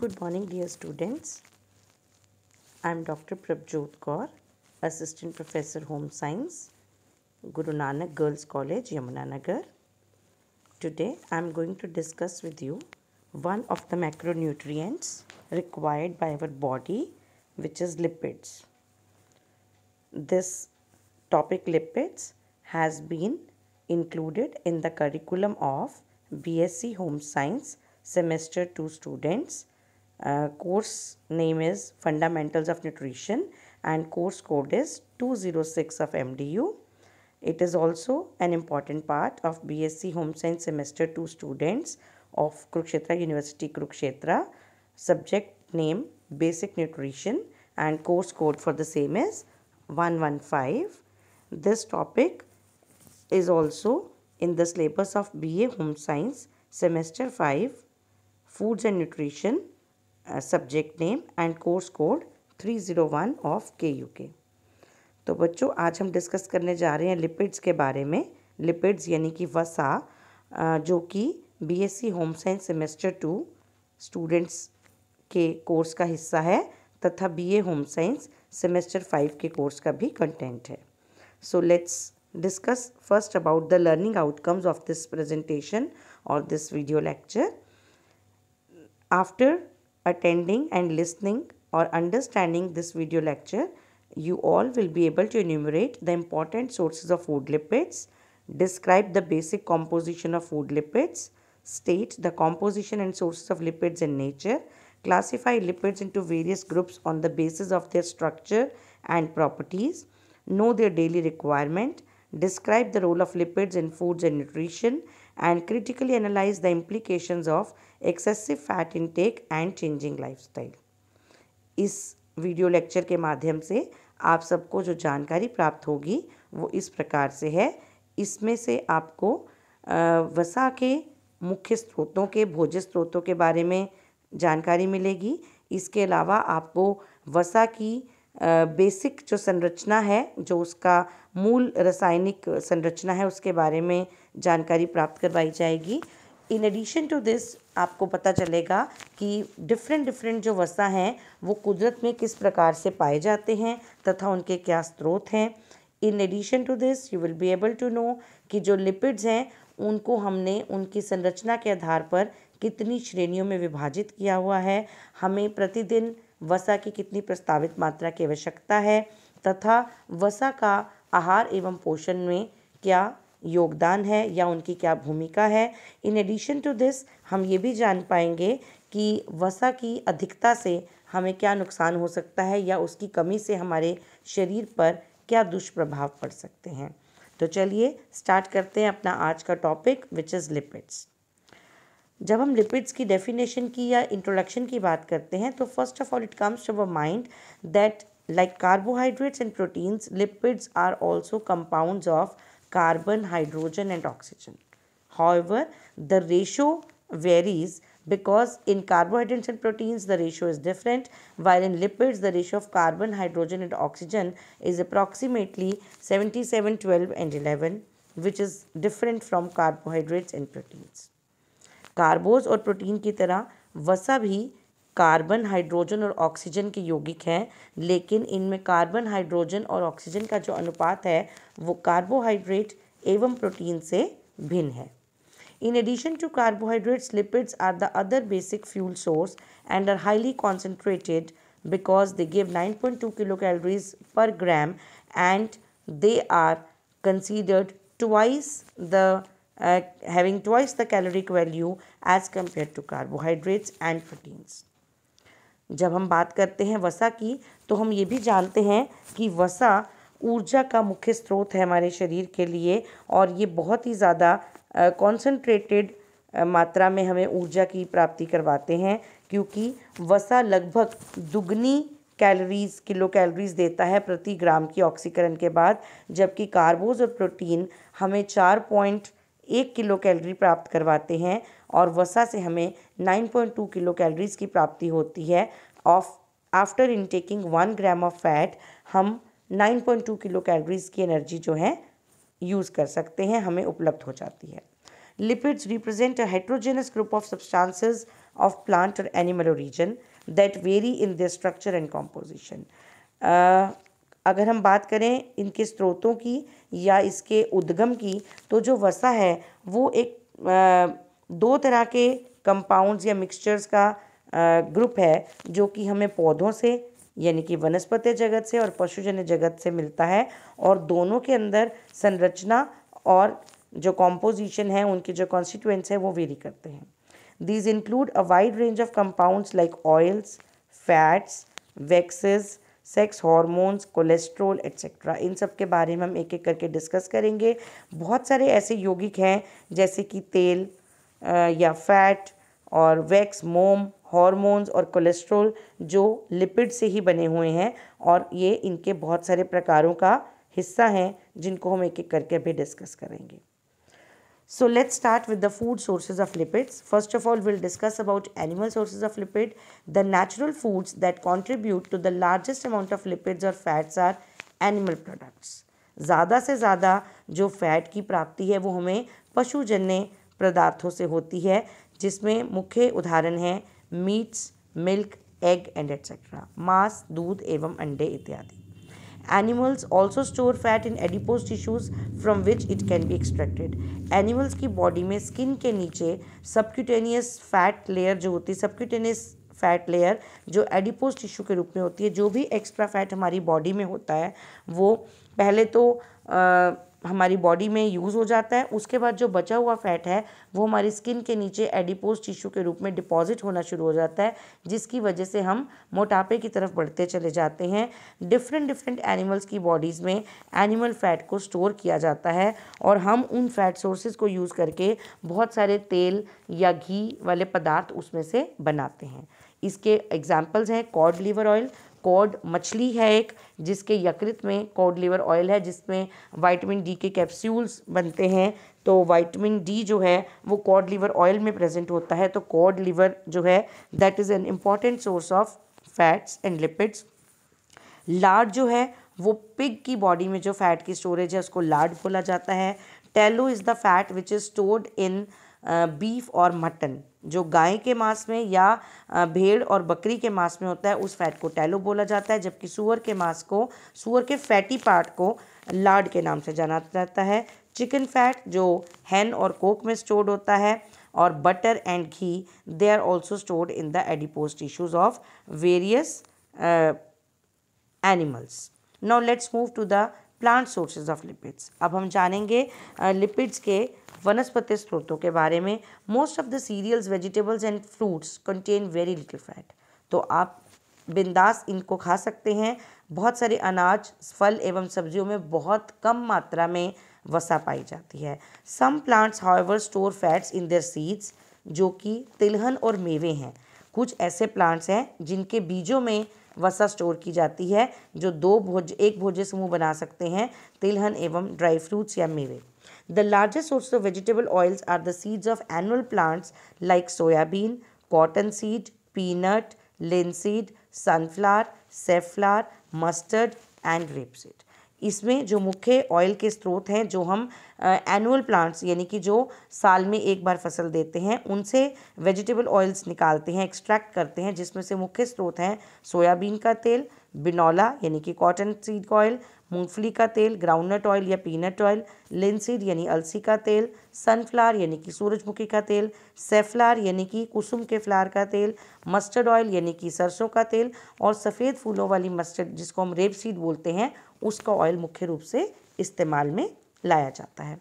Good morning dear students. I am Dr. Prabjot Kaur, Assistant Professor Home Science, Guru Nanak Girls College, Yamunanagar. Today I am going to discuss with you one of the macronutrients required by our body which is lipids. This topic lipids has been included in the curriculum of BSc Home Science semester 2 students uh, course name is Fundamentals of Nutrition and course code is 206 of MDU. It is also an important part of BSc Home Science Semester 2 students of Kurukshetra University Kurukshetra. Subject name Basic Nutrition and course code for the same is 115. This topic is also in the syllabus of BA Home Science Semester 5 Foods and Nutrition subject name and course code 301 of K U K तो बच्चों आज हम discuss करने जा रहे हैं lipids के बारे में लिपिड्स यानी कि वसा uh, जो कि BSc home science semester two students के कोर्स का हिस्सा है तथा BA home science semester five के कोर्स का भी कंटेंट है so let's discuss first about the learning outcomes of this presentation और this video lecture after attending and listening or understanding this video lecture, you all will be able to enumerate the important sources of food lipids, describe the basic composition of food lipids, state the composition and sources of lipids in nature, classify lipids into various groups on the basis of their structure and properties, know their daily requirement, describe the role of lipids in foods and nutrition, and critically analyze the implications of excessive fat intake and changing lifestyle इस video lecture के माध्यम से आप सबको जो जानकारी प्राप्त होगी वो इस प्रकार से है इसमें से आपको वसा के मुख्य स्रोतों के भोज्य स्रोतों के बारे में जानकारी मिलेगी इसके अलावा आपको वसा की बेसिक जो संरचना है जो उसका मूल रासायनिक संरचना है उसके बारे में जानकारी प्राप्त करवाई जाएगी इन एडिशन टू दिस आपको पता चलेगा कि डिफरेंट डिफरेंट जो वसा हैं वो कुदरत में किस प्रकार से पाए जाते हैं तथा उनके क्या स्रोत हैं in addition to this you will be able to know कि जो लिपिड्स हैं उनको हमने उनकी संरचना के आधार पर कितनी श्रेणियों में विभाजित किया हुआ है हमें प्रतिदिन वसा की कितनी प्रस्तावित मात्रा की आवश्यकता है तथा वसा का आहार एवं पोषण में क्या योगदान है या उनकी क्या भूमिका है इन एडिशन टू दिस हम ये भी जान पाएंगे कि वसा की अधिकता से हमें क्या नुकसान हो सकता है या उसकी कमी से हमारे शरीर पर क्या दुष्प्रभाव पड़ सकते हैं तो चलिए स्टार्ट करते हैं अपना आज का टॉपिक विच इज़ लिपिड्स जब हम लिपिड्स की डेफिनेशन की या इंट्रोडक्शन की बात करते हैं तो first of all it comes to a mind that like carbohydrates and proteins lipids are also compound of carbon, hydrogen and oxygen. However, the ratio varies because in carbohydrates and proteins the ratio is different while in lipids the ratio of carbon, hydrogen and oxygen is approximately 77, 12 and 11 which is different from carbohydrates and proteins. कार्बोज or protein की तरह वसा भी carbon hydrogen और oxygen के यौगिक हैं लेकिन इनमें कार्बन हाइड्रोजन और ऑक्सीजन का जो अनुपात है वो कार्बोहाइड्रेट एवं प्रोटीन से भिन्न है in addition to carbohydrates lipids are the other basic fuel source and are highly concentrated because they give nine point two kilo calories per gram and they are considered twice the having twice the caloric value as compare to carbohydrates and proteins जब हम बात करते हैं वसा की तो हम ये भी जानते हैं कि वसा ऊर्जा का मुख्य स्रोत है हमारे शरीर के लिए और ये बहुत ही ज़्यादा कॉन्सनट्रेटेड मात्रा में हमें ऊर्जा की प्राप्ति करवाते हैं क्योंकि वसा लगभग दुगनी कैलोरीज किलो कैलोरीज देता है प्रति ग्राम की ऑक्सीकरण के बाद जबकि कार्बोज और प्रोटीन हमें चार पॉइंट एक किलो कैलोरी प्राप्त करवाते हैं और वसा से हमें 9.2 किलो कैलोरीज की प्राप्ति होती है of after in taking one gram of fat हम 9.2 किलो कैलोरीज की एनर्जी जो है यूज़ कर सकते हैं हमें उपलब्ध हो जाती है lipids represent a hydrogenous group of substances of plant और animal origin that vary in the structure and composition अगर हम बात करें इनके स्रोतों की या इसके उद्गम की तो जो वसा है वो एक दो तरह के कंपाउंड्स या मिक्सचर्स का ग्रुप है जो कि हमें पौधों से यानी कि वनस्पति जगत से और पशुजन्य जगत से मिलता है और दोनों के अंदर संरचना और जो कॉम्पोजिशन है उनके जो कॉन्स्टिट्यूएंट्स हैं वो वेरी करते हैं these include a wide range of compounds like oils fats waxes sex hormones cholesterol etcetera इन सब के बारे में हम एक एक करके डिस्कस करेंगे बहुत सारे ऐसे यौगिक हैं जैसे कि तेल या फैट और वैक्स मोम हॉर्मोन्स और कोलेस्ट्रोल जो लिपिड से ही बने हुए हैं और ये इनके बहुत सारे प्रकारों का हिस्सा हैं जिनको हम एक एक करके अभी डिस्कस करेंगे So let's start with the food sources of lipids. First of all, we'll discuss about animal sources of lipid. The natural foods that contribute to the largest amount of lipids or fats are animal products. ज़्यादा से ज़्यादा जो fat की प्राप्ति है वो हमें पशुजन्य पदार्थों से होती है जिसमें मुख्य उदाहरण हैं meats milk egg and etcetera मांस दूध एवं अंडे इत्यादि animals also store fat in adipose tissues from which it can be extracted animals की बॉडी में स्किन के नीचे सबक्यूटेनियस फैट लेयर जो होती है सबक्यूटेनियस फैट लेयर जो एडिपोज टिश्यू के रूप में होती है जो भी एक्स्ट्रा फैट हमारी बॉडी में होता है वो पहले तो आ, हमारी बॉडी में यूज़ हो जाता है उसके बाद जो बचा हुआ फैट है वो हमारी स्किन के नीचे एडिपोज टिश्यू के रूप में डिपॉजिट होना शुरू हो जाता है जिसकी वजह से हम मोटापे की तरफ बढ़ते चले जाते हैं डिफरेंट डिफरेंट एनिमल्स की बॉडीज़ में एनिमल फ़ैट को स्टोर किया जाता है और हम उन फैट सोर्सेज को यूज़ करके बहुत सारे तेल या घी वाले पदार्थ उसमें से बनाते हैं इसके एग्जाम्पल्स हैं कॉड लीवर ऑयल कॉड मछली है एक जिसके यकृत में कॉड लिवर ऑयल है जिसमें वाइटमिन डी के कैप्सूल्स बनते हैं तो वाइटमिन डी जो है वो कॉड लिवर ऑयल में प्रेजेंट होता है तो कॉड लीवर जो है that is an important source of fats and lipids lard जो है वो पिग की बॉडी में जो फैट की स्टोरेज है उसको लाड बोला जाता है tallow is the fat which is stored in beef और मटन जो गाय के मांस में या भेड़ और बकरी के मांस में होता है उस फैट को टैलो बोला जाता है जबकि सुअर के मांस को सूअर के फैटी पार्ट को लाड के नाम से जाना जाता है चिकन फैट जो हैन और कोक में स्टोर्ड होता है और butter and ghee they are also stored in the adipose tissues of various animals now let's move to the plant sources of lipids अब हम जानेंगे लिपिड्स के वनस्पति स्रोतों के बारे में most of the cereals vegetables and fruits contain very little fat तो आप बिंदास इनको खा सकते हैं बहुत सारे अनाज फल एवं सब्जियों में बहुत कम मात्रा में वसा पाई जाती है some plants however store fats in their seeds जो कि तिलहन और मेवे हैं कुछ ऐसे प्लांट्स हैं जिनके बीजों में वसा स्टोर की जाती है जो दो भोज एक भोज्य समूह बना सकते हैं तिलहन एवं ड्राई फ्रूट्स या मेवे the largest source of vegetable oils are the seeds of annual plants like soybean cotton seed peanut linseed sunflower safflower mustard and rapeseed इसमें जो मुख्य ऑयल के स्रोत हैं जो हम एनुअल प्लांट्स यानी कि जो साल में एक बार फसल देते हैं उनसे वेजिटेबल ऑयल्स निकालते हैं एक्सट्रैक्ट करते हैं जिसमें से मुख्य स्रोत हैं सोयाबीन का तेल बिनौला यानी कि कॉटन सीड ऑयल मूंगफली का तेल ग्राउंडनट ऑयल या पीनट ऑयल लिनसीड यानी अलसी का तेल सनफ्लावर यानी कि सूरजमुखी का तेल सेफ्लार यानी कि कुसुम के फ्लार का तेल मस्टर्ड ऑयल यानी कि सरसों का तेल और सफ़ेद फूलों वाली मस्टर्ड जिसको हम रेप सीड बोलते हैं उसका ऑयल मुख्य रूप से इस्तेमाल में लाया जाता है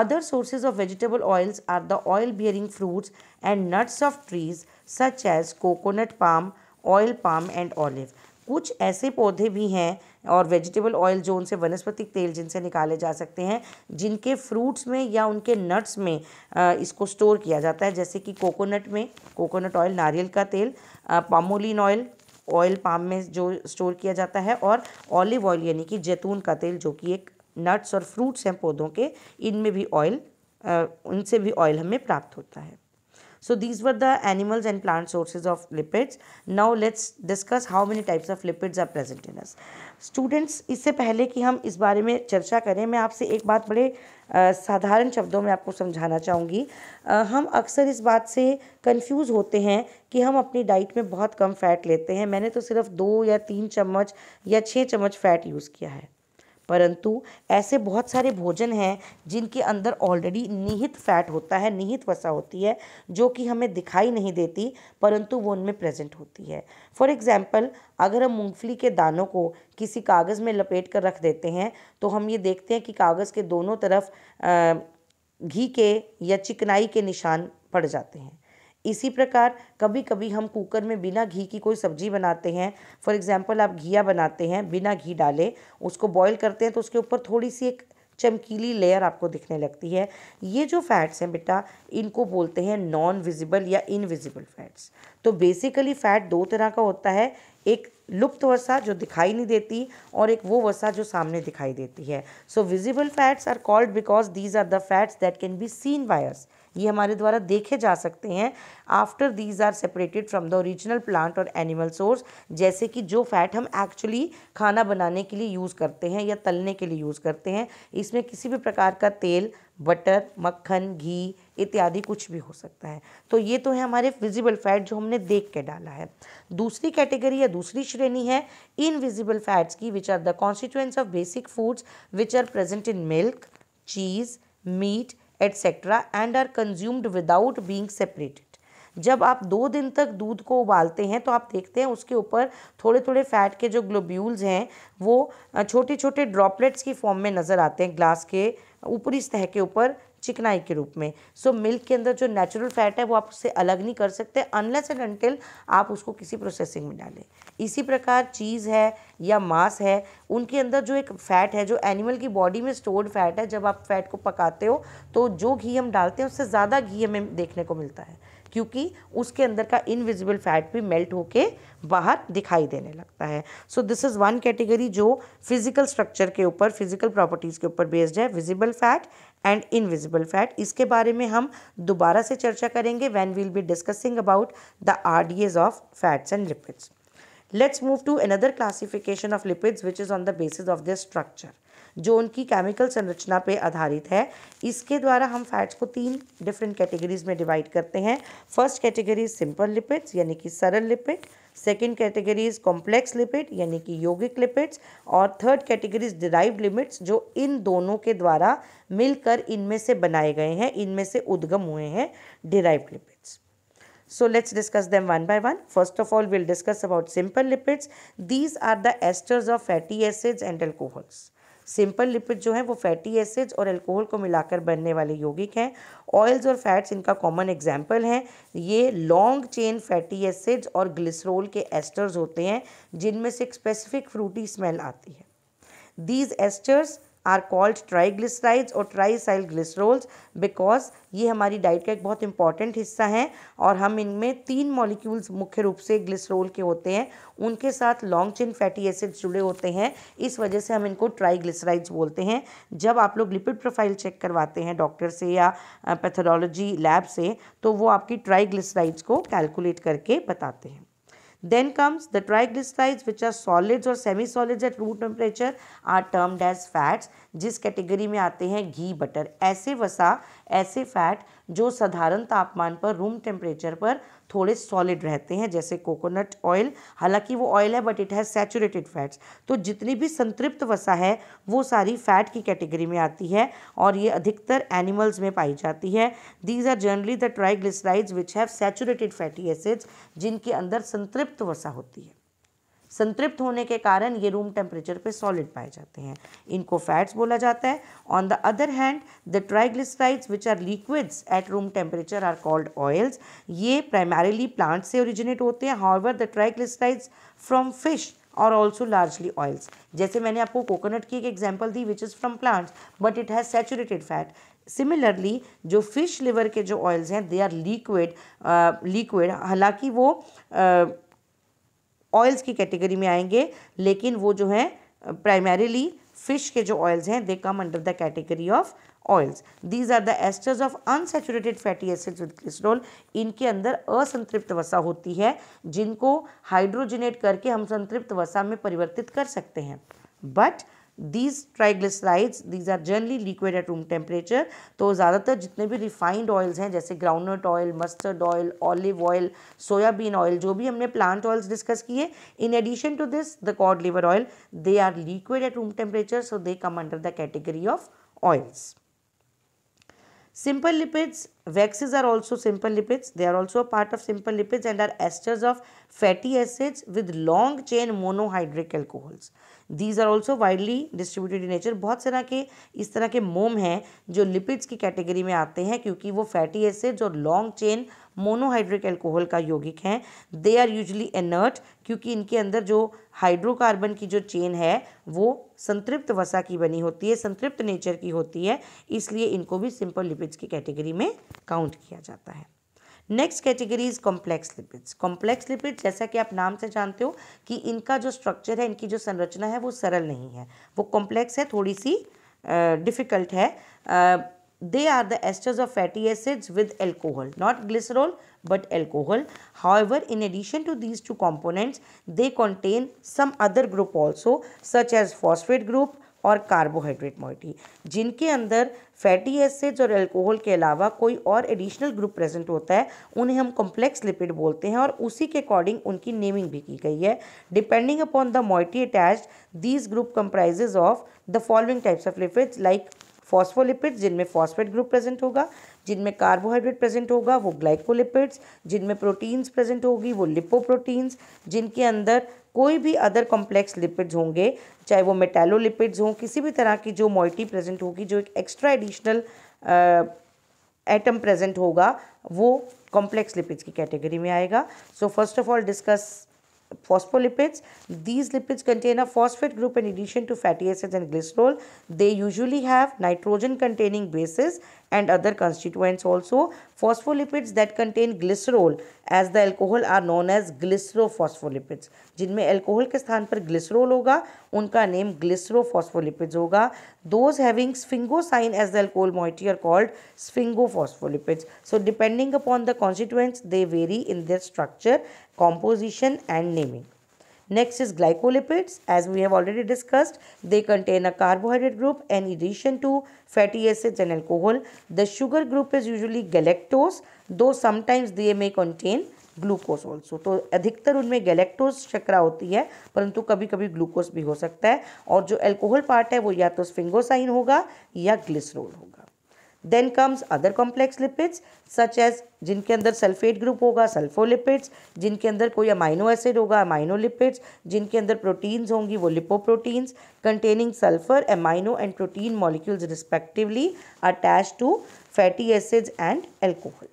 other sources of vegetable oils are the oil bearing fruits and nuts of trees such as coconut palm oil palm and olive कुछ ऐसे पौधे भी हैं और वेजिटेबल ऑयल जो उनसे वनस्पतिक तेल जिनसे निकाले जा सकते हैं जिनके फ्रूट्स में या उनके नट्स में इसको स्टोर किया जाता है जैसे कि कोकोनट में कोकोनट ऑयल नारियल का तेल पामोलिन ऑयल ऑयल पाम में जो स्टोर किया जाता है और ऑलिव ऑयल यानी कि जैतून का तेल जो कि एक नट्स और फ्रूट्स हैं पौधों के इनमें भी ऑयल उनसे भी ऑयल हमें प्राप्त होता है so these were the animals and plant sources of lipids now let's discuss how many types of lipids are present in us students इससे पहले कि हम इस बारे में चर्चा करें मैं आपसे एक बात बड़े साधारण शब्दों में आपको समझाना चाहूँगी हम अक्सर इस बात से कंफ्यूज होते हैं कि हम अपनी डाइट में बहुत कम फैट लेते हैं मैंने तो सिर्फ दो या तीन चम्मच या छः चम्मच फ़ैट यूज़ किया है परंतु ऐसे बहुत सारे भोजन हैं जिनके अंदर ऑलरेडी निहित फैट होता है निहित वसा होती है जो कि हमें दिखाई नहीं देती परंतु वो उनमें प्रेजेंट होती है फॉर एग्ज़ाम्पल अगर हम मूंगफली के दानों को किसी कागज़ में लपेट कर रख देते हैं तो हम ये देखते हैं कि कागज़ के दोनों तरफ घी के या चिकनाई के निशान पड़ जाते हैं इसी प्रकार कभी कभी हम कुकर में बिना घी की कोई सब्जी बनाते हैं फॉर एग्ज़ाम्पल आप घिया बनाते हैं बिना घी डाले उसको बॉईल करते हैं तो उसके ऊपर थोड़ी सी एक चमकीली लेयर आपको दिखने लगती है ये जो फैट्स हैं बेटा इनको बोलते हैं नॉन विजिबल या इनविजिबल फैट्स तो बेसिकली फ़ैट दो तरह का होता है एक लुप्त वसा जो दिखाई नहीं देती और एक वो वसा जो सामने दिखाई देती है so visible fats are called because these are the fats that can be seen by us ये हमारे द्वारा देखे जा सकते हैं after these are separated from the original plant और एनिमल सोर्स जैसे कि जो फैट हम एक्चुअली खाना बनाने के लिए यूज़ करते हैं या तलने के लिए यूज़ करते हैं इसमें किसी भी प्रकार का तेल बटर मक्खन घी इत्यादि कुछ भी हो सकता है तो ये तो है हमारे विजिबल फैट जो हमने देख के डाला है दूसरी कैटेगरी या दूसरी श्रेणी है इनविजिबल फैट्स की which are the constituents of basic foods which are present in milk cheese meat etcetera and are consumed without being separated जब आप दो दिन तक दूध को उबालते हैं तो आप देखते हैं उसके ऊपर थोड़े थोड़े फैट के जो ग्लोब्यूल्स हैं वो छोटे छोटे ड्रॉपलेट्स की फॉर्म में नज़र आते हैं ग्लास के ऊपरी सतह के ऊपर चिकनाई के रूप में सो so, मिल्क के अंदर जो नेचुरल फैट है वो आप उससे अलग नहीं कर सकते अनलेस एंड अनटिल आप उसको किसी प्रोसेसिंग में डालें इसी प्रकार चीज़ है या मांस है उनके अंदर जो एक फ़ैट है जो एनिमल की बॉडी में स्टोर्ड फैट है जब आप फैट को पकाते हो तो जो घी हम डालते हैं उससे ज़्यादा घी हमें देखने को मिलता है क्योंकि उसके अंदर का इनविजिबल फैट भी मेल्ट होके बाहर दिखाई देने लगता है so this is one category जो फिजिकल स्ट्रक्चर के ऊपर फिजिकल प्रॉपर्टीज़ के ऊपर बेस्ड है visible fat and invisible fat इसके बारे में हम दोबारा से चर्चा करेंगे when we'll be discussing about the are of fats and lipids let's move to another classification of lipids which is on the basis of this structure जो उनकी केमिकल संरचना पे आधारित है इसके द्वारा हम फैट्स को तीन डिफरेंट कैटेगरीज में डिवाइड करते हैं फर्स्ट कैटेगरी सिंपल लिपिड्स यानी कि सरल lipid second categories complex lipid यानी कि यौगिक लिपिड्स और थर्ड कैटेगरीज डिराइव लिमिट्स जो इन दोनों के द्वारा मिलकर इनमें से बनाए गए हैं इनमें से उद्गम हुए हैं derive lipid So let's discuss them one by one. First of all, we'll discuss about simple lipids. These are the esters of fatty acids and alcohols. Simple lipid जो है वो फैटी एसिड्स और अल्कोहल को मिलाकर बनने वाले यौगिक हैं ऑयल्स और फैट्स इनका कॉमन एग्जाम्पल है ये लॉन्ग चेन फैटी एसिड्स और ग्लिसरोल के एस्टर्स होते हैं जिनमें से एक स्पेसिफिक फ्रूटी स्मेल आती है these esters are called triglycerides और ट्राईसाइल ग्लिसरोल्स बिकॉज ये हमारी डाइट का एक बहुत इंपॉर्टेंट हिस्सा है और हम इनमें तीन मॉलिक्यूल्स मुख्य रूप से ग्लिसरोल के होते हैं उनके साथ लॉन्ग चेन फैटी एसिड्स जुड़े होते हैं इस वजह से हम इनको ट्राईग्लिसराइड्स बोलते हैं जब आप लोग लिपिड प्रोफाइल चेक करवाते हैं डॉक्टर से या पैथोलॉजी लैब से तो वो आपकी ट्राईग्लिसराइड्स को कैलकुलेट करके बताते हैं Then comes the triglycerides which are solids or semi solids at room temperature are termed as fats jis category mein aate hain ghee butter aise वसा aise fat जो साधारण तापमान पर रूम टेम्परेचर पर थोड़े सॉलिड रहते हैं जैसे कोकोनट ऑयल हालांकि वो ऑयल है but it has saturated fats तो जितनी भी संतृप्त वसा है वो सारी फैट की कैटेगरी में आती है और ये अधिकतर एनिमल्स में पाई जाती है these are generally the triglycerides which have saturated fatty acids जिनके अंदर संतृप्त वसा होती है संतृप्त होने के कारण ये रूम टेम्परेचर पे सॉलिड पाए जाते हैं इनको फैट्स बोला जाता है on the other hand the triglycerides which are liquids at room temperature are called oils ये प्राइमरीली प्लांट से ओरिजिनेट होते हैं however the triglycerides from fish और ऑल्सो लार्जली ऑयल्स जैसे मैंने आपको कोकोनट की एक एग्जाम्पल दी which is from plants but it has saturated fat similarly जो फिश लिवर के जो ऑयल्स हैं दे आर लिक्विड लिक्विड हालांकि वो uh, ऑयल्स की कैटेगरी में आएंगे लेकिन वो जो हैं प्राइमरीली फिश के जो ऑयल्स हैं they come under the category of oils these are the esters of unsaturated fatty acids with क्रिस्टोल इनके अंदर असंतृप्त वसा होती है जिनको हाइड्रोजनेट करके हम संतृप्त वसा में परिवर्तित कर सकते हैं but these triglycerides these are generally liquid at room temperature तो ज़्यादातर जितने भी refined oils हैं जैसे groundnut oil mustard oil olive oil soybean oil जो भी हमने plant oils discuss किए in addition to this the cod liver oil they are liquid at room temperature so they come under the category of oils. Simple lipids, waxes are also simple lipids. They are also a part of simple lipids and are esters of fatty acids with long chain monohydric alcohols. These are also widely distributed in nature बहुत तरह के इस तरह के मोम हैं जो lipids की कैटेगरी में आते हैं क्योंकि वो फैटी एसिड्स और लॉन्ग चेन मोनोहाइड्रिक एल्कोहल का यौगिक हैं दे आर यूजली एनर्ट क्योंकि इनके अंदर जो हाइड्रोकार्बन की जो चेन है वो संतृप्त वसा की बनी होती है संतृप्त नेचर की होती है इसलिए इनको भी सिंपल लिपिड्स की कैटेगरी में काउंट किया जाता है next category is complex lipids complex lipids जैसा कि आप नाम से जानते हो कि इनका जो स्ट्रक्चर है इनकी जो संरचना है वो सरल नहीं है वो कॉम्प्लेक्स है थोड़ी सी डिफिकल्ट uh, है they are the esters of fatty acids with alcohol not glycerol but alcohol however in addition to these two components they contain some other group also such as phosphate group और carbohydrate moiety जिनके अंदर fatty acids और alcohol के अलावा कोई और additional group present होता है उन्हें हम कॉम्प्लेक्स लिपिड बोलते हैं और उसी के अकॉर्डिंग उनकी नेमिंग भी की गई है depending upon the moiety attached these group comprises of the following types of lipids like phospholipids जिनमें फॉस्फेट ग्रुप प्रेजेंट होगा जिनमें कार्बोहाइड्रेट प्रेजेंट होगा वो ग्लाइकोलिपिड्स जिनमें प्रोटीन्स प्रेजेंट होगी वो लिपोप्रोटीन्स जिनके अंदर कोई भी अदर कॉम्प्लेक्स लिपिड्स होंगे चाहे वो मेटेलोलिपिड्स हों किसी भी तरह की जो मॉइटी प्रेजेंट होगी जो एक एक्स्ट्रा एडिशनल एटम प्रेजेंट होगा वो कॉम्प्लेक्स लिपिड्स की कैटेगरी में आएगा so first of all discuss phospholipids. These lipids contain a phosphate group in addition to fatty acids and glycerol. They usually have nitrogen containing bases and other constituents also. Phospholipids that contain glycerol as the alcohol are known as glycerophospholipids. जिनमें alcohol के स्थान पर glycerol होगा उनका name glycerophospholipids होगा. Those having sphingosine as the alcohol moiety are called sphingophospholipids. So depending upon the constituents, they vary in their structure composition and naming. Next is glycolipids. As we have already discussed, they contain a carbohydrate group in addition to fatty acids and alcohol. The sugar group is usually galactose, though sometimes they may contain glucose also तो अधिकतर उनमें galactose शक्रा होती है परंतु कभी कभी glucose भी हो सकता है और जो एल्कोहल पार्ट है वो या तो स्फिंगोसाइन होगा या ग्लिसरोल होगा then comes other complex lipids such as jinke andar sulfate group hoga sulfolipids jinke andar amino acid hoga amino lipids jinke andar proteins hongi wo lipoproteins containing sulfur amino and protein molecules respectively attached to fatty acids and alcohol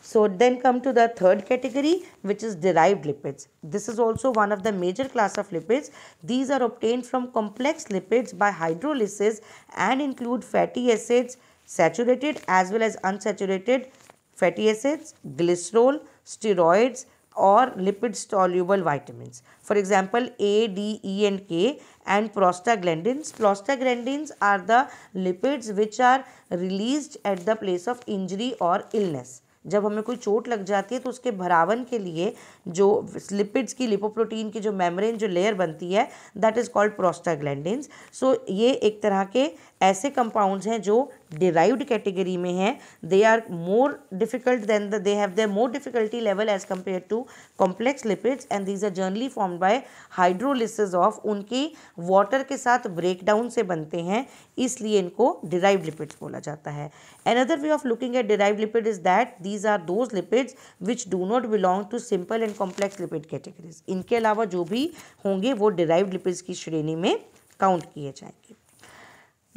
so then come to the third category which is derived lipids this is also one of the major class of lipids these are obtained from complex lipids by hydrolysis and include fatty acids saturated as well as unsaturated fatty acids, glycerol, steroids or lipid soluble vitamins. For example, A, D, E and K and prostaglandins. Prostaglandins are the lipids which are released at the place of injury or illness. जब हमें कोई चोट लग जाती है तो उसके भरावन के लिए जो लिपिड्स की लिपोप्रोटीन की जो मेम्ब्रेन जो लेयर बनती है that is called prostaglandins so ये एक तरह के ऐसे कंपाउंड्स हैं जो डिराइव्ड कैटेगरी में हैं they are more difficult than they have the more difficulty level as compare to complex lipids and these are generally form by hydrolysis of उनकी वाटर के साथ ब्रेकडाउन से बनते हैं इसलिए इनको डिराइव लिपिड्स बोला जाता है another way of looking at derive lipid is that these are those lipids which do not belong to simple and complex lipid categories इनके अलावा जो भी होंगे वो डिराइव्ड लिपिड्स की श्रेणी में काउंट किए जाएंगे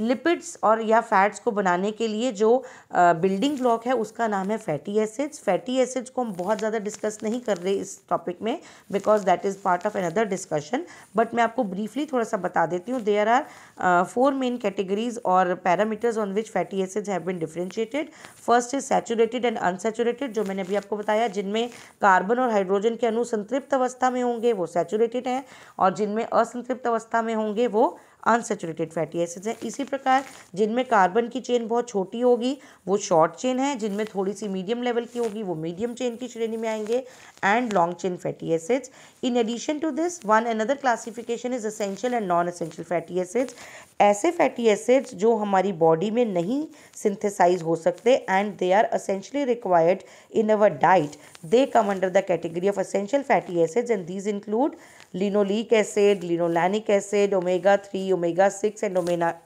लिपिड्स और या फैट्स को बनाने के लिए जो बिल्डिंग ब्लॉक है उसका नाम है फैटी एसिड्स फैटी एसिड्स को हम बहुत ज़्यादा डिस्कस नहीं कर रहे इस टॉपिक में because that is part of another discussion but मैं आपको ब्रीफली थोड़ा सा बता देती हूँ there are four main categories और parameters on which fatty acids have been differentiated first is saturated and unsaturated जो मैंने अभी आपको बताया जिनमें कार्बन और हाइड्रोजन के अनुसंतृप्त अवस्था में होंगे वो सैचुरेटेड हैं और जिनमें असंतृप्त अवस्था में होंगे वो अनसेचुरेटेड फैटी एसिड्स हैं इसी प्रकार जिनमें कार्बन की चेन बहुत छोटी होगी वो शॉर्ट चेन है जिनमें थोड़ी सी मीडियम लेवल की होगी वो मीडियम चेन की श्रेणी में आएंगे and long chain fatty acids in addition to this one another classification is essential and non essential fatty acids ऐसे फैटी एसिड्स जो हमारी बॉडी में नहीं सिंथेसाइज हो सकते and they are essentially required in our diet they come under the category of essential fatty acids and these include linoleic acid, linolenic acid, omega-3, omega-6 and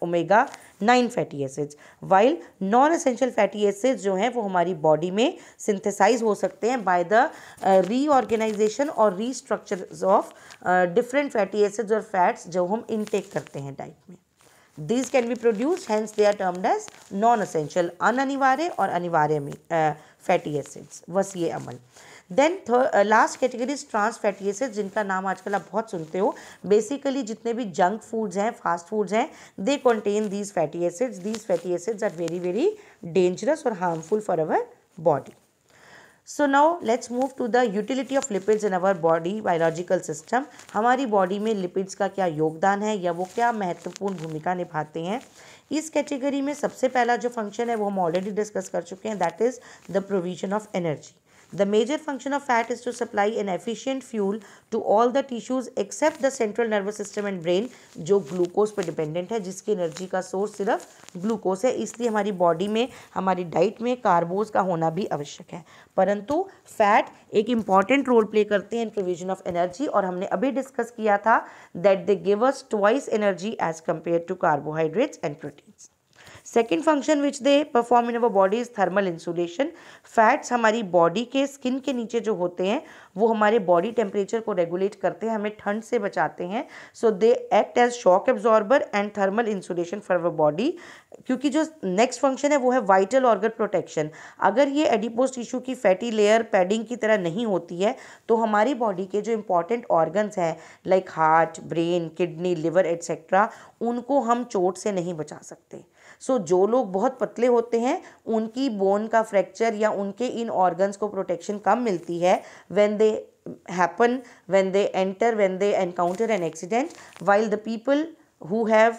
omega-9 fatty acids. While non-essential fatty acids जो हैं वो हमारी body में synthesize हो सकते हैं by the uh, reorganization or restructures of uh, different fatty acids और fats जो हम intake करते हैं diet में. Can be produce hence they are termed as non essential अन अनिवार्य और अनिवार्य में फैटी एसिड्स बस ये अमल then last category trans fatty acid जिनका नाम आजकल आप बहुत सुनते हो बेसिकली जितने भी जंक फूड्स हैं फास्ट फूड्स हैं they contain these fatty acids these fatty acids are very very dangerous और harmful for our body so now let's move to the utility of lipids in our body biological system हमारी body में lipids का क्या योगदान है या वो क्या महत्वपूर्ण भूमिका निभाते हैं इस कैटेगरी में सबसे पहला जो फंक्शन है वो हम ऑलरेडी डिस्कस कर चुके हैं that is the provision of energy the major function of fat is to supply an efficient fuel to all the tissues except the central nervous system and brain जो glucose पर dependent है जिसकी energy का source सिर्फ glucose है इसलिए हमारी body में हमारी डाइट में कार्बोज का होना भी आवश्यक है परंतु फैट एक इम्पॉर्टेंट रोल प्ले करते हैं इन प्रोविजन ऑफ एनर्जी और हमने अभी डिस्कस किया था that they give us twice energy as compare to carbohydrates and proteins second function which they perform in our body is thermal insulation fats हमारी body के skin के नीचे जो होते हैं वो हमारे बॉडी टेम्परेचर को रेगुलेट करते हैं हमें ठंड से बचाते हैं so they act as shock absorber and thermal insulation for our body क्योंकि जो नेक्स्ट फंक्शन है वो है वाइटल ऑर्गन प्रोटेक्शन अगर ये एडिपोज टिश्यू की फैटी लेयर पैडिंग की तरह नहीं होती है तो हमारी बॉडी के जो इंपॉर्टेंट ऑर्गन्स हैं like heart brain kidney liver etcetera उनको हम चोट से नहीं बचा सकते सो so, जो लोग बहुत पतले होते हैं उनकी बोन का फ्रैक्चर या उनके इन ऑर्गन्स को प्रोटेक्शन कम मिलती है when they happen when they enter when they encounter an accident while the people who have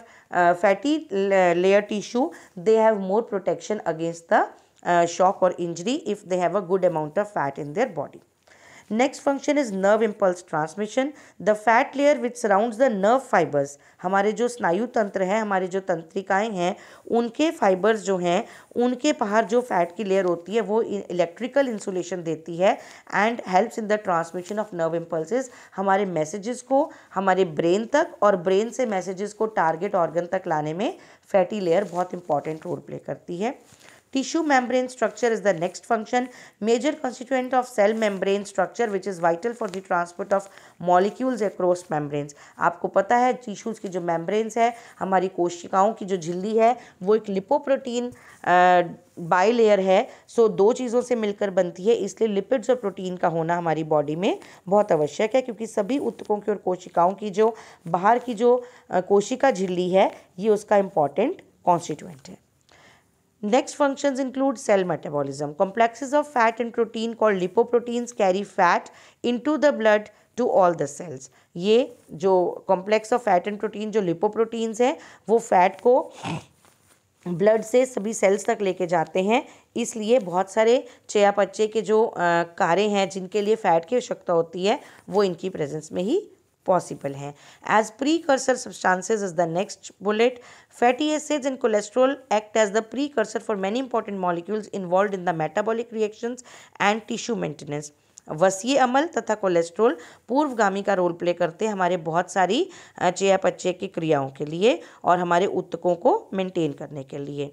fatty layer tissue they have more protection against the shock और injury if they have a good amount of fat in their body next function is nerve impulse transmission the fat layer which surrounds the nerve fibers हमारे जो स्नायु तंत्र हैं हमारे जो तंत्रिकाएं हैं उनके फाइबर्स जो हैं उनके बाहर जो फैट की लेयर होती है वो इलेक्ट्रिकल इंसुलेशन देती है and helps in the transmission of nerve impulses हमारे मैसेजेस को हमारे ब्रेन तक और ब्रेन से मैसेजेस को टारगेट ऑर्गन तक लाने में फैटी लेयर बहुत इंपॉर्टेंट रोल प्ले करती है Tissue membrane structure is the next function. Major constituent of cell membrane structure which is vital for the transport of molecules across membranes. आपको पता है टिश्यूज़ की जो membranes है हमारी कोशिकाओं की जो झिल्ली है वो एक लिपोप्रोटीन बाई लेयर है सो so, दो चीज़ों से मिलकर बनती है इसलिए लिपिड्स और प्रोटीन का होना हमारी बॉडी में बहुत आवश्यक है क्योंकि सभी उत्तकों की और कोशिकाओं की जो बाहर की जो कोशिका झिल्ली है ये उसका इम्पॉर्टेंट कॉन्स्टिट्यूंट है next function include cell include complexes of fat and protein call lipo called carry fat into the blood to all the cells ये जो complex of fat and protein जो लिपो लिपोप्रोटीन्स हैं वो fat को blood से सभी sales तक लेके जाते हैं इसलिए बहुत सारे चयापच्चे के जो कारें हैं जिनके लिए फ़ैट की आवश्यकता होती है वो इनकी प्रेजेंस में ही पॉसिबल हैं as precursor substances is the next bullet fatty acids and cholesterol act as the precursor for many important molecules involved in the metabolic reaction and tissue maintenance वसीय अमल तथा cholesterol पूर्वगामी का role play करते हैं हमारे बहुत सारी चेयापचे की क्रियाओं के लिए और हमारे उत्तकों को मेंटेन करने के लिए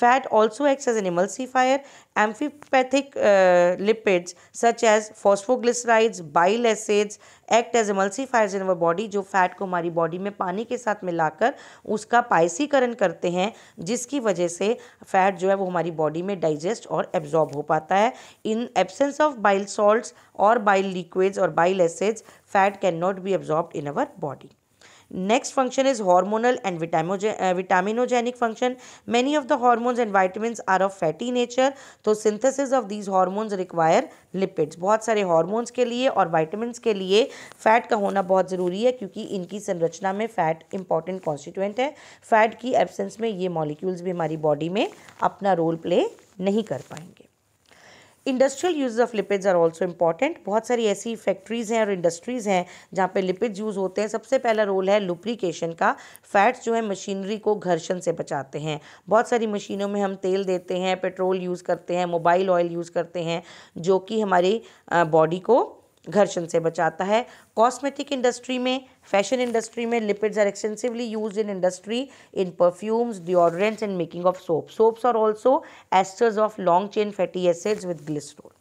fat also acts as an emulsifier. Amphipathic uh, lipids such as phosphoglycerides, bile acids act as emulsifiers in our जो फैट को हमारी बॉडी में पानी के साथ मिलाकर उसका पाइसीकरण करते हैं जिसकी वजह से फैट जो है वो हमारी बॉडी में डाइजेस्ट और एब्जॉर्ब हो पाता है in absence of bile salts और बाइल लिक्विड्स और bile acids fat can not be absorb in our body next function is hormonal and vitaminogenic function many of the hormones and vitamin are of fatty nature तो synthesis of these hormones require lipids बहुत सारे hormones के लिए और vitamins के लिए fat का होना बहुत ज़रूरी है क्योंकि इनकी संरचना में फैट इंपॉर्टेंट कॉन्स्टिट्यूएंट है फैट की एबसेंस में ये मॉलिक्यूल्स भी हमारी बॉडी में अपना रोल प्ले नहीं कर पाएंगे industrial use of lipids are also important बहुत सारी ऐसी फैक्ट्रीज़ हैं और इंडस्ट्रीज़ हैं जहाँ पे लिपिड्स यूज़ होते हैं सबसे पहला रोल है लुप्रिकेशन का फैट्स जो है मशीनरी को घर्षण से बचाते हैं बहुत सारी मशीनों में हम तेल देते हैं पेट्रोल यूज़ करते हैं मोबाइल ऑयल यूज़ करते हैं जो कि हमारी बॉडी को घर्षण से बचाता है कॉस्मेटिक इंडस्ट्री में फैशन इंडस्ट्री में lipids are extensively use in industry in perfumes deodorants and making of soap soaps are also esters of long chain fatty acids with glycerol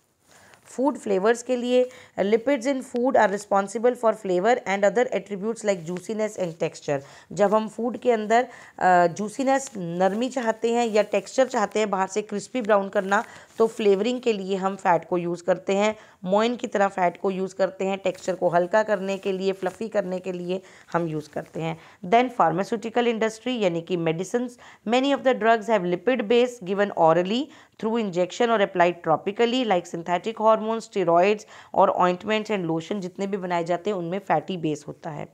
food flavors के लिए lipids in food are responsible for flavor and other attributes like juiciness and texture जब हम food के अंदर juiciness नरमी चाहते हैं या टेक्स्चर चाहते हैं बाहर से क्रिस्पी ब्राउन करना तो फ्लेवरिंग के लिए हम फैट को यूज़ करते हैं मोइन की तरह फ़ैट को यूज़ करते हैं टेक्सचर को हल्का करने के लिए फ्लफ़ी करने के लिए हम यूज़ करते हैं देन फार्मास्यूटिकल इंडस्ट्री यानी कि medicine many of the drugs have lipid base given orally through injection और applied tropically like synthetic hormones steroids और ऑइंटमेंट्स एंड लोशन जितने भी बनाए जाते हैं उनमें फैटी बेस होता है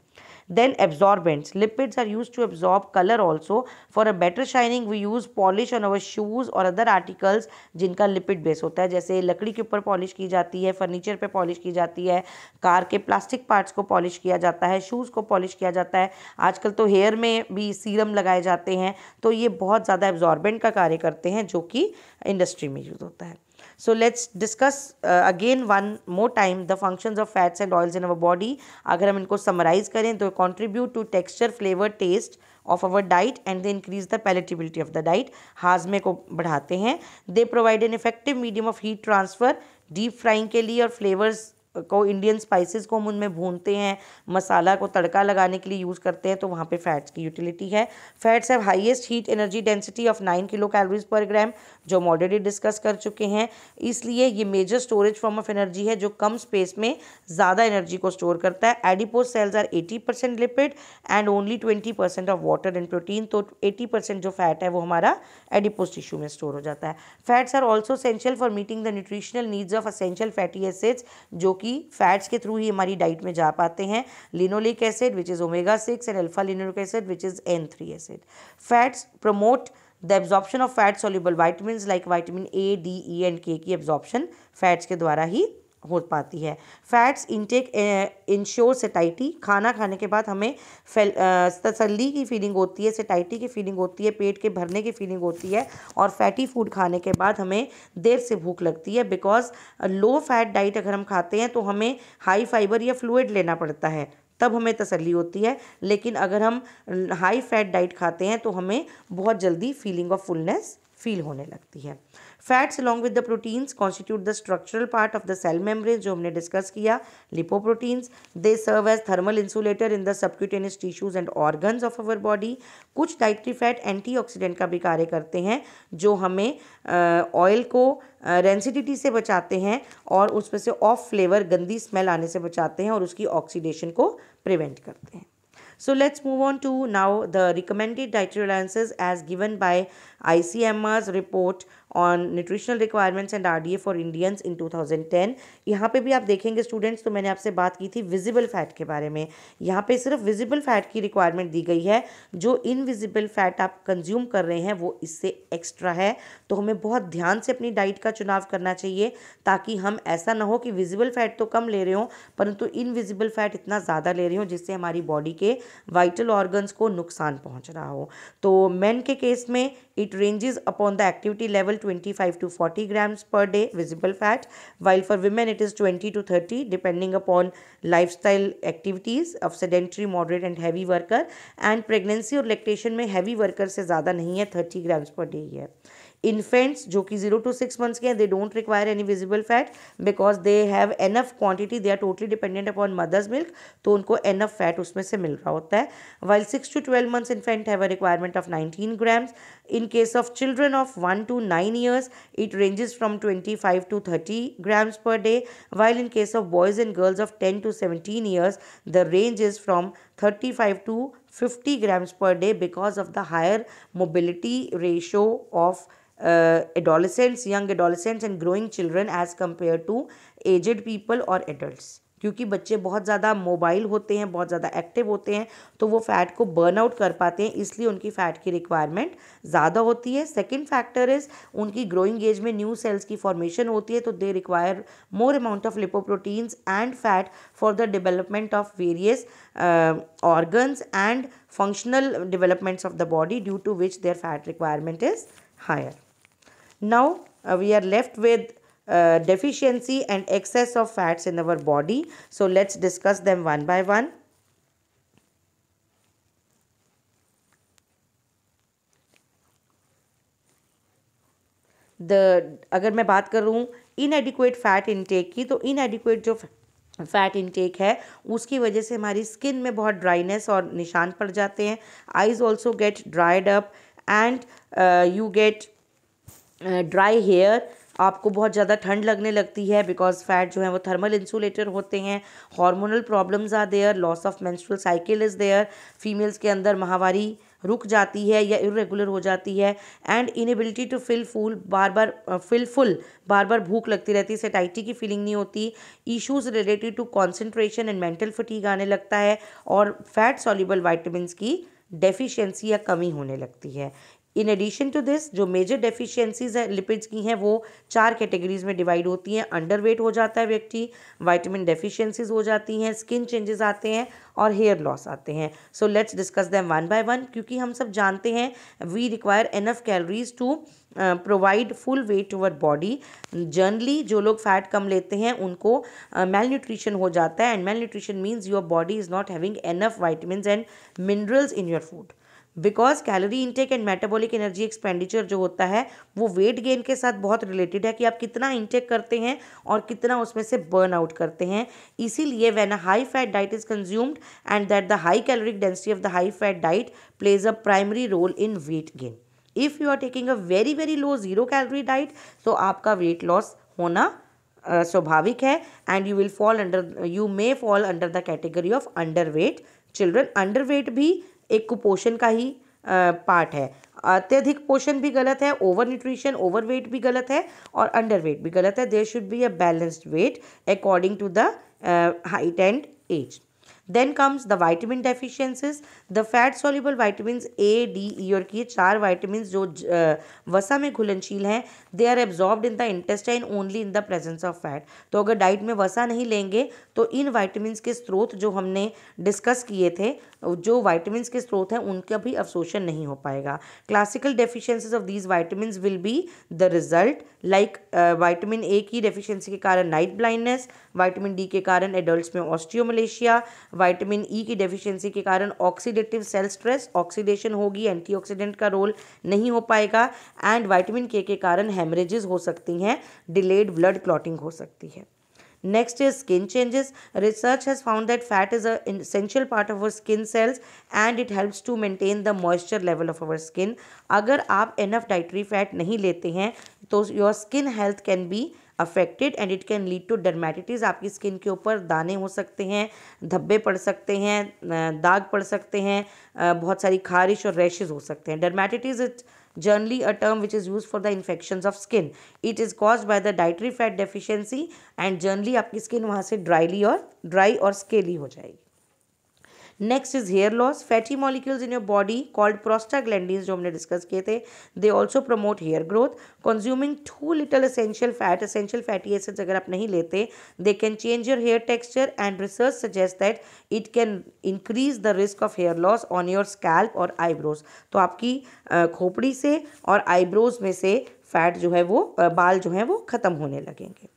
Then absorbents. Lipids are used to absorb color also. For a better shining we use polish on our shoes or other articles जिनका लिपिड बेस होता है जैसे लकड़ी के ऊपर पॉलिश की जाती है फर्नीचर पे पॉलिश की जाती है कार के प्लास्टिक पार्ट्स को पॉलिश किया जाता है शूज़ को पॉलिश किया जाता है आजकल तो हेयर में भी सीरम लगाए जाते हैं तो ये बहुत ज़्यादा एब्जॉर्बेंट का कार्य करते हैं जो कि इंडस्ट्री में यूज़ होता है So let's discuss uh, again one more time the functions of fats and oils in our body. अगर हम इनको summarize करें तो contribute to texture, flavor, taste of our diet and they increase the palatability of the diet. hazme ko badhate hain They provide an effective medium of heat transfer, deep frying ke liye aur flavors को Indian spices को हम उनमें भूनते हैं मसाला को तड़का लगाने के लिए यूज़ करते हैं तो वहाँ पे फैट्स की यूटिलिटी है fats have highest heat energy density of nine kilo calories per gram जो हम ऑलरेडी डिस्कस कर चुके हैं इसलिए ये major storage form of energy है जो कम स्पेस में ज़्यादा एनर्जी को स्टोर करता है adipose cells are eighty percent lipid and only twenty percent of water and protein तो एटी परसेंट जो फैट है वो हमारा एडिपोज टिश्यू में स्टोर हो जाता है fats are also essential for meeting the nutritional needs of essential fatty acids जो कि कि फैट्स के थ्रू ही हमारी डाइट में जा पाते हैं linoleic acid which is omega six and alpha linoleic acid which is an three acid fats promote the absorption of fat soluble vitamin like vitamin A D E and K की absorption fats के द्वारा ही हो पाती है fats intake ensure सेटाइटी खाना खाने के बाद हमें फैल तसली की फीलिंग होती है सेटाइटी की फीलिंग होती है पेट के भरने की फीलिंग होती है और फैटी फूड खाने के बाद हमें देर से भूख लगती है बिकॉज लो फैट डाइट अगर हम खाते हैं तो हमें हाई फाइबर या फ्लूड लेना पड़ता है तब हमें तसल्ली होती है लेकिन अगर हम हाई फैट डाइट खाते हैं तो हमें बहुत जल्दी फीलिंग ऑफ फुलनेस फील होने लगती है fats along with the proteins constitute the structural part of the cell membrane जो हमने डिस्कस किया lipoproteins they serve as thermal insulator in the subcutaneous tissues and organs of our body कुछ dietary fat antioxidant का भी कार्य करते हैं जो हमें ऑयल को रेंसिडिटी से बचाते हैं और उसमें से ऑफ फ्लेवर गंदी स्मेल आने से बचाते हैं और उसकी ऑक्सीडेशन को प्रिवेंट करते हैं so let's move on to now the recommended dietary allowances as given by ICMR's report on nutritional requirements and RDA for Indians in 2010 यहाँ पर भी आप देखेंगे स्टूडेंट्स तो मैंने आपसे बात की थी विजिबल फैट के बारे में यहाँ पर सिर्फ विजिबल फैट की रिक्वायरमेंट दी गई है जो इनविजिबल फैट आप कंज्यूम कर रहे हैं वो इससे एक्स्ट्रा है तो हमें बहुत ध्यान से अपनी डाइट का चुनाव करना चाहिए ताकि हम ऐसा ना हो कि विजिबल फैट तो कम ले रहे हों परंतु इनविजिबल फैट इतना ज़्यादा ले रहे हों जिससे हमारी बॉडी के वाइटल ऑर्गन्स को नुकसान पहुँच रहा हो तो मैन के केस में It ranges upon the activity level 25 to 40 grams per day visible fat while for women it is 20 to 30 depending upon lifestyle activities of sedentary moderate and heavy worker and pregnancy or lactation mein heavy worker se zyada nahi hai 30 grams per day hai infants जो कि zero to six months के हैं they don't require any visible fat because they have enough quantity they are totally dependent upon mother's milk तो उनको enough fat उसमें से मिल रहा होता है while six to twelve months infant have a requirement of nineteen grams in case of children of one to nine years it ranges from twenty five to thirty grams per day while in case of boys and girls of ten to seventeen years the range is from thirty five to 50 grams per day because of the higher mobility ratio of uh, adolescents, young adolescents and growing children as compared to aged people or adults. क्योंकि बच्चे बहुत ज़्यादा mobile होते हैं बहुत ज़्यादा active होते हैं तो वो फैट को बर्न आउट कर पाते हैं इसलिए उनकी फ़ैट की रिक्वायरमेंट ज़्यादा होती है सेकेंड फैक्टर इज़ उनकी ग्रोइंग एज में न्यू सेल्स की फॉर्मेशन होती है तो they require more amount of lipoproteins and fat for the development of various organs and functional developments of the body due to which their fat requirement is higher now we are left with Uh, deficiency and excess of fats in our body. So let's discuss them one by one. The अगर मैं बात करूँ इनएडिक्वेट fat intake की तो adequate जो fat intake है उसकी वजह से हमारी स्किन में बहुत ड्राइनेस और निशान पड़ जाते हैं eyes also get dried up and you get dry hair आपको बहुत ज़्यादा ठंड लगने लगती है बिकॉज फैट जो है वो थर्मल इंसुलेटर होते हैं hormonal problems are there loss of menstrual cycle is there females के अंदर महावारी रुक जाती है या इरेगुलर हो जाती है and inability to feel full बार बार फिल फुल बार बार भूख लगती रहती है सेटाइटी की फीलिंग नहीं होती issues related to concentration and mental fatigue आने लगता है और फैट सॉल्यूबल वाइटमिन की डेफिशिएंसी या कमी होने लगती है इन एडिशन टू दिस जो मेजर डेफिशिएंसीज है लिपिड्स की हैं वो चार कैटेगरीज में डिवाइड होती हैं अंडर वेट हो जाता है व्यक्ति वाइटामिन डेफिशिएंसीज हो जाती हैं स्किन चेंजेस आते हैं और हेयर लॉस आते हैं so let's discuss them one by one क्योंकि हम सब जानते हैं we require enough calories to provide full weight to our body generally जो लोग फैट कम लेते हैं उनको मेल uh, न्यूट्रिशन हो जाता है and malnutrition means your body is not having enough vitamin and minerals in your food because calorie intake and metabolic energy expenditure जो होता है वो वेट गेन के साथ बहुत रिलेटेड है कि आप कितना इंटेक करते हैं और कितना उसमें से बर्न आउट करते हैं इसीलिए when a high fat diet is consumed and that the high caloric density of the high fat diet plays a primary role in weight gain if you are taking a very very low zero calorie diet तो आपका weight loss होना स्वाभाविक है and you will fall under you may fall under the category of underweight children underweight भी एक कुपोषण का ही part है अत्यधिक पोषण भी गलत है ओवर न्यूट्रिशन ओवर वेट भी गलत है और अंडर वेट भी गलत है there should be a balanced weight according to the height and age then comes the vitamin deficiencies the fat soluble vitamin A D E और की चार vitamin जो वसा में घुलनशील हैं they are absorb in the intestine only in the presence of fat तो अगर diet में वसा नहीं लेंगे तो इन वाइटमिन के स्रोत जो हमने डिस्कस किए थे जो वाइटमिन के स्रोत हैं उनका भी अवशोषण नहीं हो पाएगा classical deficiencies of these vitamin will be the result like vitamin A की डेफिशियंसी के कारण नाइट ब्लाइंडनेस वाइटामिन डी के कारण एडल्ट में ऑस्ट्रियोमलेशिया विटामिन ई e की डेफिशिएंसी के कारण ऑक्सीडेटिव सेल स्ट्रेस ऑक्सीडेशन होगी एंटीऑक्सीडेंट का रोल नहीं हो पाएगा एंड वाइटामिन के के कारण हेमरेजेस हो सकती हैं डिलेड ब्लड क्लॉटिंग हो सकती है next is skin changes research has found that fat is essential part of our skin cells and it helps to maintain the moisture level of our skin अगर आप enough dietary fat नहीं लेते हैं तो your skin health can be affected and it can lead to dermatitis आपकी skin के ऊपर दाने हो सकते हैं धब्बे पड़ सकते हैं दाग पड़ सकते हैं बहुत सारी खारिश और रैशेज हो सकते हैं dermatitis it generally a term which is use for the infection of skin it is cause by the dietary fat deficiency and generally आपकी स्किन वहाँ से ड्राईली और ड्राई और स्केली हो जाएगी next is hair loss fatty molecules in your body called prostaglandin जो हमने discuss किए थे they also promote hair growth consuming too little essential fat essential fatty acids अगर आप नहीं लेते they can change your hair texture and research suggest that it can increase the risk of hair loss on your scalp और eyebrows तो आपकी खोपड़ी से और आईब्रोज में से फैट जो है वो बाल जो है वो ख़त्म होने लगेंगे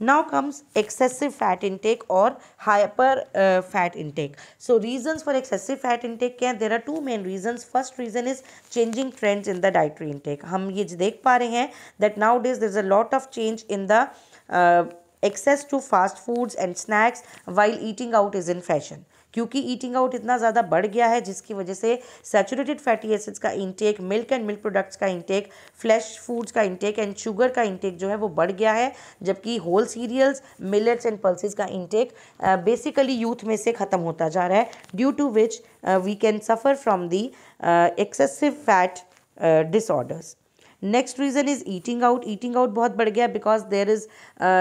now comes excessive fat intake or hyper uh, fat intake so reasons for excessive fat intake क्या there are two main reasons first reason is changing trends in the dietary intake हम ये देख पा रहे हैं that nowadays there is a lot of change in the uh, access to fast foods and snacks while eating out is in fashion क्योंकि eating out इतना ज़्यादा बढ़ गया है जिसकी वजह से सेचुरेटेड फैटी एसिड्स का intake milk and milk products का इंटेक फ्लैश फूड्स का इंटेक एंड शुगर का इंटेक जो है वो बढ़ गया है जबकि whole cereals millets and pulses का इंटेक बेसिकली यूथ में से ख़त्म होता जा रहा है due to which we can suffer from the excessive fat disorders next reason is eating out eating out बहुत बढ़ गया because there is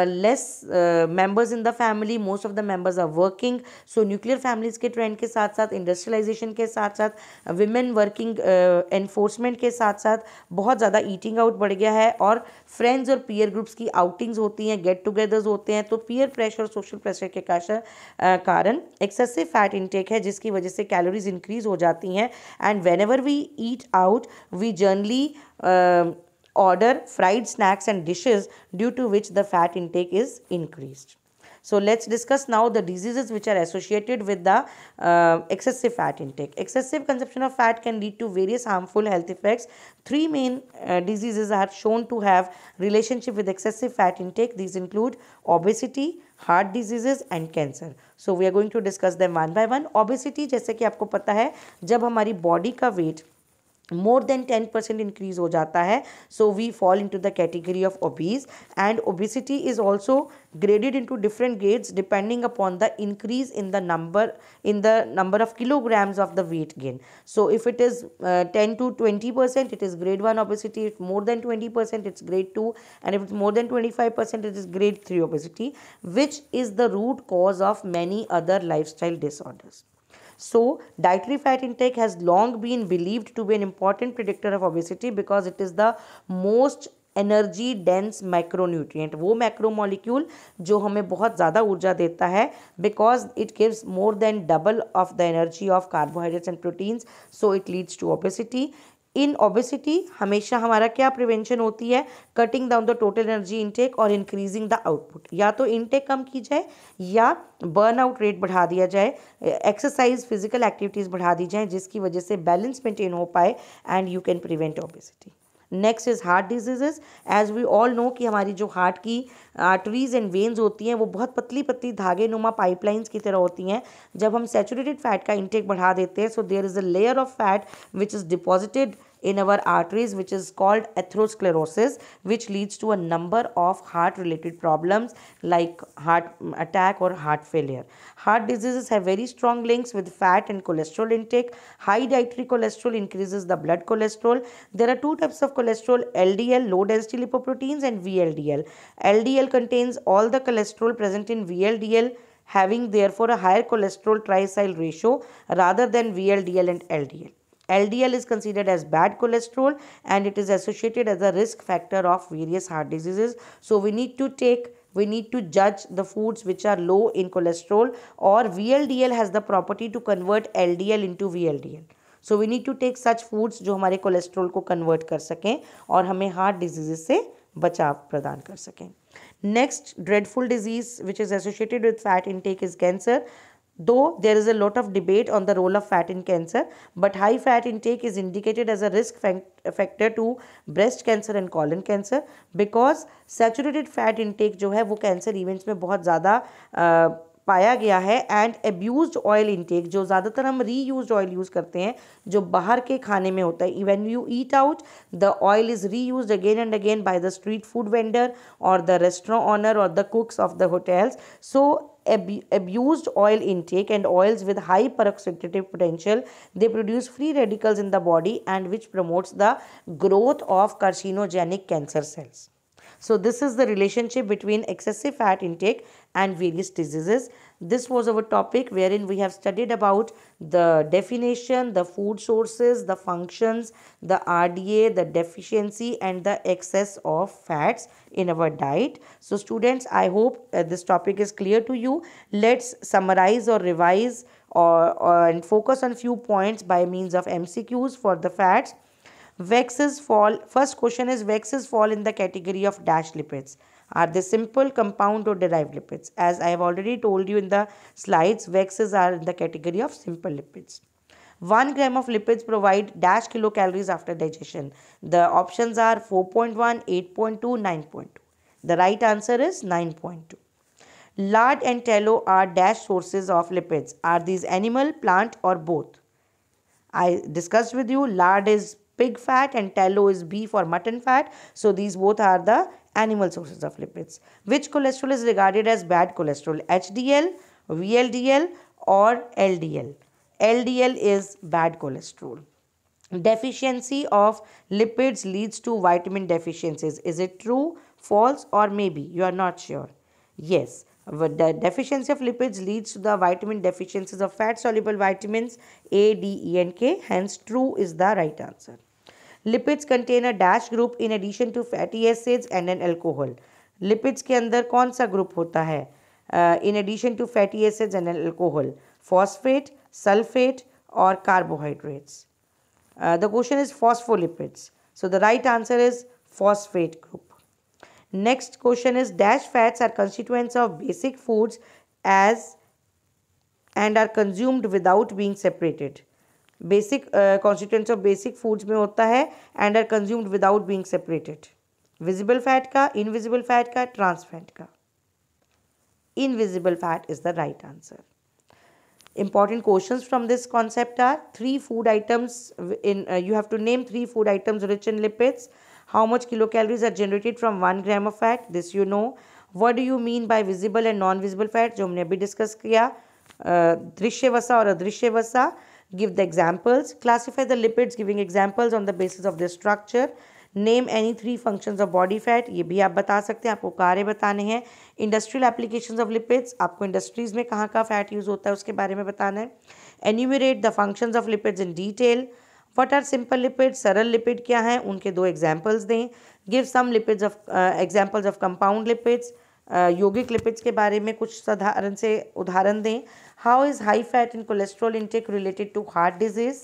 less members in the family most of the members are working so nuclear families के trend के साथ साथ industrialisation के साथ साथ विमेन वर्किंग एनफोर्समेंट के साथ साथ बहुत ज़्यादा ईटिंग आउट बढ़ गया है और फ्रेंड्स और पीयर ग्रुप्स की आउटिंग्स होती हैं गेट टुगेदर्स होते हैं तो पीयर प्रेशर और सोशल प्रेशर के uh, कारण एक्सेसिव फैट इनटेक है जिसकी वजह से कैलोरीज इंक्रीज हो जाती हैं and whenever we eat out we generally uh, order fried snacks and dishes due to which the fat intake is increased. So let's discuss now the diseases which are associated with the uh, excessive fat intake. Excessive consumption of fat can lead to various harmful health effects. Three main uh, diseases are shown to have relationship with excessive fat intake. These include obesity, heart diseases and cancer so we are going to discuss them one by one obesity जैसे कि आपको पता है जब हमारी body का weight more than 10% increase ho jata so we fall into the category of obese and obesity is also graded into different grades depending upon the increase in the number in the number of kilograms of the weight gain so if it is uh, 10 to 20% it is grade 1 obesity if more than 20% it's grade 2 and if it's more than 25% it is grade 3 obesity which is the root cause of many other lifestyle disorders So, dietary fat intake has long been believed to be an important predictor of obesity because it is the most energy dense micronutrient वो macromolecule जो हमें बहुत ज़्यादा ऊर्जा देता है because it gives more than double of the energy of carbohydrates and proteins so it leads to obesity in obesity हमेशा हमारा क्या प्रिवेंशन होती है cutting down the total energy intake और इंक्रीजिंग द आउटपुट या तो इनटेक कम की जाए या बर्न आउट रेट बढ़ा दिया जाए एक्सरसाइज फिजिकल एक्टिविटीज़ बढ़ा दी जाए जिसकी वजह से बैलेंस मेंटेन हो पाए and you can prevent obesity next is heart diseases as we all know कि हमारी जो हार्ट की आर्टरीज एंड वेन्स होती हैं वो बहुत पतली पतली धागे नुमा पाइपलाइंस की तरह होती हैं जब हम सेचुरेटेड फैट का इंटेक बढ़ा देते हैं so there is a layer of fat which is deposited in our arteries which is called atherosclerosis which leads to a number of heart related problems like heart attack or heart failure. Heart diseases have very strong links with fat and cholesterol intake. High dietary cholesterol increases the blood cholesterol. There are two types of cholesterol LDL low density lipoproteins and VLDL. LDL contains all the cholesterol present in VLDL having therefore a higher cholesterol triglyceride ratio rather than VLDL and LDL. LDL is considered as bad cholesterol and it is associated as a risk factor of various heart diseases. So we need to take we need to judge the foods which are low in cholesterol or VLDL has the property to convert LDL into VLDL. So we need to take such foods जो हमारे cholesterol को convert कर सकें और हमें heart diseases से बचाव प्रदान कर सकें next dreadful disease which is associated with fat intake is cancer Though there is a lot of debate on the role of fat in cancer, but high fat intake is indicated as a risk factor to breast cancer and colon cancer because saturated fat intake जो है वो cancer events में बहुत ज़्यादा पाया गया है and abuse oil intake जो ज़्यादातर हम री यूज ऑयल यूज़ करते हैं जो बाहर के खाने में होता है even you eat out the oil is reused again and again by the street food vendor और द रेस्टोरेंट ऑनर और the cooks of the hotels so ab abused oil intake and oils with high peroxidative potential they produce free radicals in the body and which promotes the growth of carcinogenic cancer cells so this is the relationship between excessive fat intake and various diseases. This was our topic wherein we have studied about the definition, the food sources, the functions, the RDA, the deficiency and the excess of fats in our diet. So students, I hope uh, this topic is clear to you. Let's summarize or revise or, or and focus on few points by means of MCQs for the fats Waxes fall, first question is waxes fall in the category of dash lipids. Are they simple, compound or derived lipids? As I have already told you in the slides, waxes are in the category of simple lipids. 1 gram of lipids provide dash kilocalories after digestion. The options are 4.1, 8.2, 9.2. The right answer is 9.2. Lard and tallow are dash sources of lipids. Are these animal, plant or both? I discussed with you lard is pig fat and tallow is beef or mutton fat. So these both are the animal sources of lipids. Which cholesterol is regarded as bad cholesterol? HDL, VLDL or LDL? LDL is bad cholesterol. Deficiency of lipids leads to vitamin deficiencies. Is it true, false or maybe? You are not sure. Yes, the deficiency of lipids leads to the vitamin deficiencies of fat soluble vitamins A, D, E and K. Hence, true is the right answer. Lipids contain a dash group in addition to fatty acids and an alcohol lipids के अंदर कौन सा ग्रुप होता है in addition to fatty acids and an alcohol phosphate sulphate और carbohydrates the question is phospholipids so the right answer is phosphate group next question is dash fats are constituents of basic foods as and are consumed without being separated basic constituents of basic foods में होता है and are consumed without being separated visible fat का invisible fat का trans fat का invisible fat is the right answer important question from this concept are three food items in you have to name three food items rich in lipids how much kilo calories are generated from one gram of fat this you know what do you mean by visible and non visible fat जो हमने अभी discuss किया दृश्य वसा और अदृश्य वसा give the examples, classify the lipids giving examples on the basis of their structure, name any three function of body fat ये भी आप बता सकते हैं आपको कार्य बताने हैं इंडस्ट्रियल एप्लीकेशन ऑफ लिपिड्स आपको इंडस्ट्रीज में कहाँ का फैट यूज़ होता है उसके बारे में बताना है enumerate the function of lipids in detail what are simple lipid सरल लिपिड क्या हैं उनके दो एग्जाम्पल्स दें give some lipids of examples of compound lipids योगिक लिपिड्स के बारे में कुछ साधारण से उदाहरण दें how is high fat in cholesterol intake related to heart disease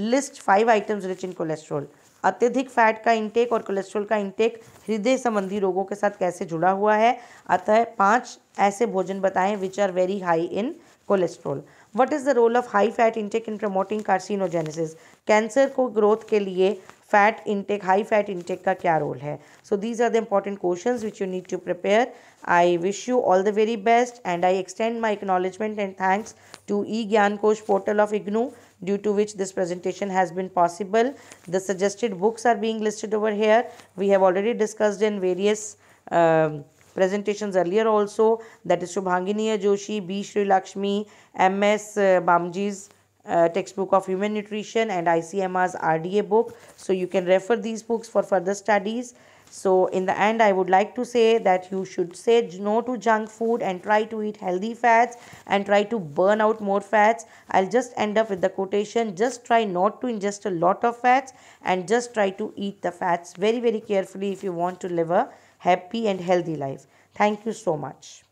list five items rich in cholesterol अत्यधिक फैट का इंटेक और कोलेस्ट्रॉल का इंटेक हृदय संबंधी रोगों के साथ कैसे जुड़ा हुआ है अतः पांच ऐसे भोजन बताएं which are very high in cholesterol what is the role of high fat intake in promoting carcinogenesis cancer को ग्रोथ के लिए fat intake high fat intake का क्या रोल है so these are the important question which you need to prepare I wish you all the very best and I extend my acknowledgement and thanks to e Gyan Kosh portal of IGNOU due to which this presentation has been possible the suggested books are being listed over here we have already discussed in various presentation earlier also that is Shubhangini Joshi B Srilakshmi M S Bamji's textbook of human nutrition and ICMR's RDA book. So you can refer these books for further studies. So in the end, I would like to say that you should say no to junk food and try to eat healthy fats and try to burn out more fats. I'll just end up with the quotation, just try not to ingest a lot of fats and just try to eat the fats very, very carefully if you want to live a happy and healthy life. Thank you so much.